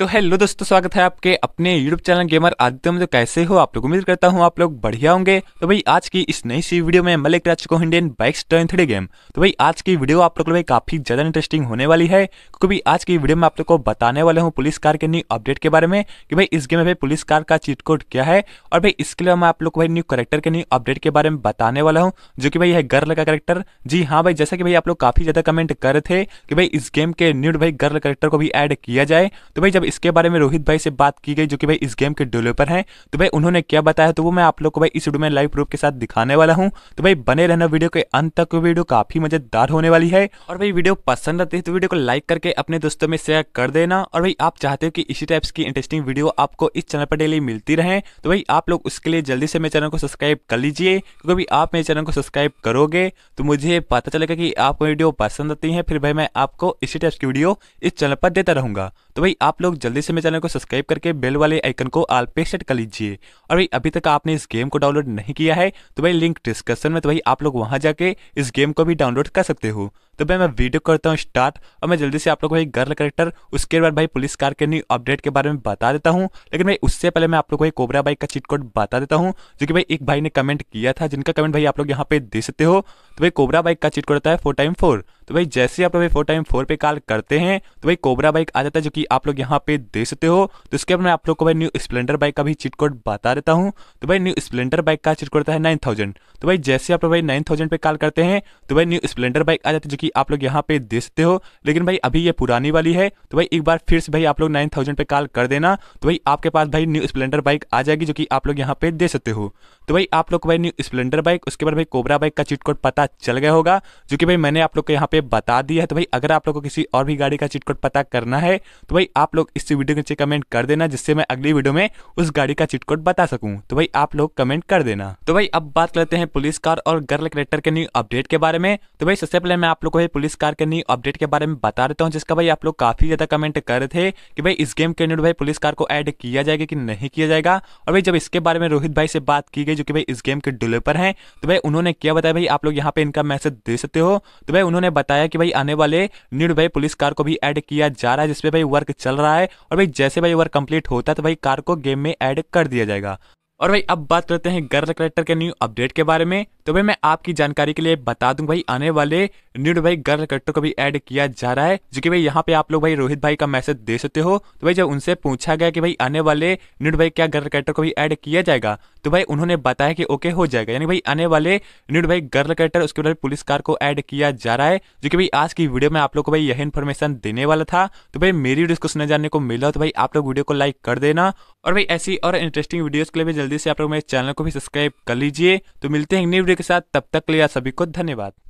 तो हेलो दोस्तों स्वागत है आपके अपने यूट्यूब चैनल गेमर आदित्य में तो कैसे हो आप लोग उम्मीद करता हूँ आप लोग बढ़िया होंगे तो भाई आज की इस नई सी वीडियो में मैं लेकर आ चुका हूँ Indian bikes turn three game तो भाई आज की वीडियो आप लोग भाई काफी ज्यादा इंटरेस्टिंग होने वाली है क्योंकि आज की वीडियो में आप लोग को बताने वाले हूँ पुलिस कार के न्यू अपडेट के बारे में कि भाई इस गेम में भाई पुलिस कार का चीट कोड क्या है और भाई इसके लिए मैं आप लोग को भाई न्यू करेक्टर के न्यू अपडेट के बारे में बताने वाला हूँ जो कि भाई है गर्ल का करेक्टर जी हाँ भाई जैसा कि भाई आप लोग काफी ज्यादा कमेंट कर रहे थे कि भाई इस गेम के न्यू भाई गर्ल करेक्टर को भी एड किया जाए तो भाई जब इसके बारे में रोहित भाई से बात की गई जो कि भाई इस गेम के डेवलपर हैं तो भाई उन्होंने क्या बताया तो वो मैं आप लोग को भाई इस वीडियो में लाइव प्रूफ के साथ दिखाने वाला हूँ तो भाई बने रहना वीडियो के अंत तक वीडियो काफी मजेदार होने वाली है और भाई वीडियो पसंद आती है तो वीडियो को लाइक करके अपने दोस्तों में शेयर कर देना और भाई आप चाहते हो कि इसी टाइप्स की इंटरेस्टिंग वीडियो आपको इस चैनल पर डेली मिलती रहे तो भाई आप लोग उसके लिए जल्दी से मेरे चैनल को सब्सक्राइब कर लीजिए क्योंकि भाई आप मेरे चैनल को सब्सक्राइब करोगे तो मुझे पता चलेगा कि आपको वीडियो पसंद आती है फिर भाई मैं आपको इसी टाइप्स की वीडियो इस चैनल पर देता रहूंगा तो भाई आप लोग जल्दी से मेरे चैनल को सब्सक्राइब करके बेल वाले आइकन को आल पे सेट कर लीजिए और भाई अभी तक आपने इस गेम को डाउनलोड नहीं किया है तो भाई लिंक डिस्क्रिप्शन में तो भाई आप लोग वहाँ जाके इस गेम को भी डाउनलोड कर सकते हो तो भाई मैं वीडियो करता हूँ स्टार्ट और मैं जल्दी से आप लोग को एक गर्ल करेक्टर उसके बाद भाई पुलिस कार के न्यू अपडेट के बारे में बता देता हूँ लेकिन भाई उससे पहले मैं आप लोग को एक कोबरा बाइक का चिटकोट कोड बता देता हूँ जो कि भाई एक भाई ने कमेंट किया था जिनका कमेंट भाई आप लोग यहाँ पे दे सकते हो तो भाई कोबरा बाइक का चिटकोट कोड होता है फोर टाइम फोर तो भाई जैसे आप लोग फोर टाइम फोर पे कॉल करते हैं तो भाई कोबरा बाइक आ जाता है जो कि आप लोग यहाँ पे दे सकते हो तो उसके बाद मैं आप लोग को भाई न्यू स्प्लेंडर बाइक का भी चिटकोट कोड बता देता हूँ तो भाई न्यू स्प्लेंडर बाइक का चिटकोट कोड होता है नाइन थाउजेंड तो भाई जैसे आप लोग भाई नाइन थाउजेंड पे कॉल करते हैं तो भाई न्यू स्प्लेंडर बाइक आ जाती है जो कि कि आप लोग यहाँ पे दे सकते हो लेकिन भाई अभी ये पुरानी वाली है तो भाई एक बार फिर से भाई आप लोग नाइन थाउजेंड पे कॉल कर देना तो भाई आपके पास भाई न्यू स्प्लेंडर बाइक आ जाएगी जो कि आप लोग यहाँ पे दे सकते हो तो भाई आप लोग को भाई न्यू स्प्लेंडर बाइक उसके बाद भाई कोबरा बाइक का चिटकोट पता चल गया होगा जो कि भाई मैंने आप लोग को यहाँ पे बता दिया है तो भाई अगर आप लोग को किसी और भी गाड़ी का चिटकोट पता करना है तो भाई आप लोग इस वीडियो के नीचे कमेंट कर देना जिससे मैं अगली वीडियो में उस गाड़ी का चिटकोट बता सकूँ तो भाई आप लोग कमेंट कर देना तो भाई अब बात करते हैं पुलिस कार और गर्ल करेक्टर के न्यू अपडेट के बारे में तो भाई सबसे पहले मैं आप लोग को आपको ये पुलिस कार के नई अपडेट के बारे में बता देता हूँ जिसका भाई आप लोग काफी ज्यादा कमेंट कर रहे थे कि भाई इस गेम के अंदर भाई पुलिस कार को ऐड किया जाएगा कि नहीं किया जाएगा और भाई जब इसके बारे में रोहित भाई से बात की गई जो कि भाई इस गेम के डेवलपर हैं तो भाई उन्होंने क्या बताया भाई आप लोग यहाँ पे इनका मैसेज दे सकते हो तो भाई उन्होंने बताया कि भाई आने वाले न्यूड भाई पुलिस कार को भी ऐड किया जा रहा है जिसपे भाई वर्क चल रहा है और भाई जैसे भाई वर्क कम्प्लीट होता है तो भाई कार को गेम में एड कर दिया जाएगा और भाई अब बात करते हैं गर्ल कलेक्टर के न्यू अपडेट के बारे में तो भाई मैं आपकी जानकारी के लिए बता दूं भाई आने वाले न्यूड भाई गर्ल कट्टो को भी ऐड किया जा रहा है जो कि भाई यहाँ पे आप लोग भाई रोहित भाई का मैसेज दे सकते हो तो भाई जब उनसे पूछा गया कि भाई आने वाले न्यूड भाई क्या गर्ल कट्टो को भी ऐड किया जाएगा तो भाई उन्होंने बताया कि ओके हो जाएगा यानी भाई आने वाले न्यूड भाई गर्ल करेक्टर उसके बाद पुलिस कार को ऐड किया जा रहा है जो कि भाई आज की वीडियो में आप लोग को भाई यही इन्फॉर्मेशन देने वाला था तो भाई मेरी वीडियो को सुने जानने को मिला तो भाई आप लोग वीडियो को लाइक कर देना और भाई ऐसी और इंटरेस्टिंग वीडियो के लिए भी जल्दी से आप लोग मेरे चैनल को भी सब्सक्राइब कर लीजिए तो मिलते हैं न्यू वीडियो के साथ तब तक लिया सभी को धन्यवाद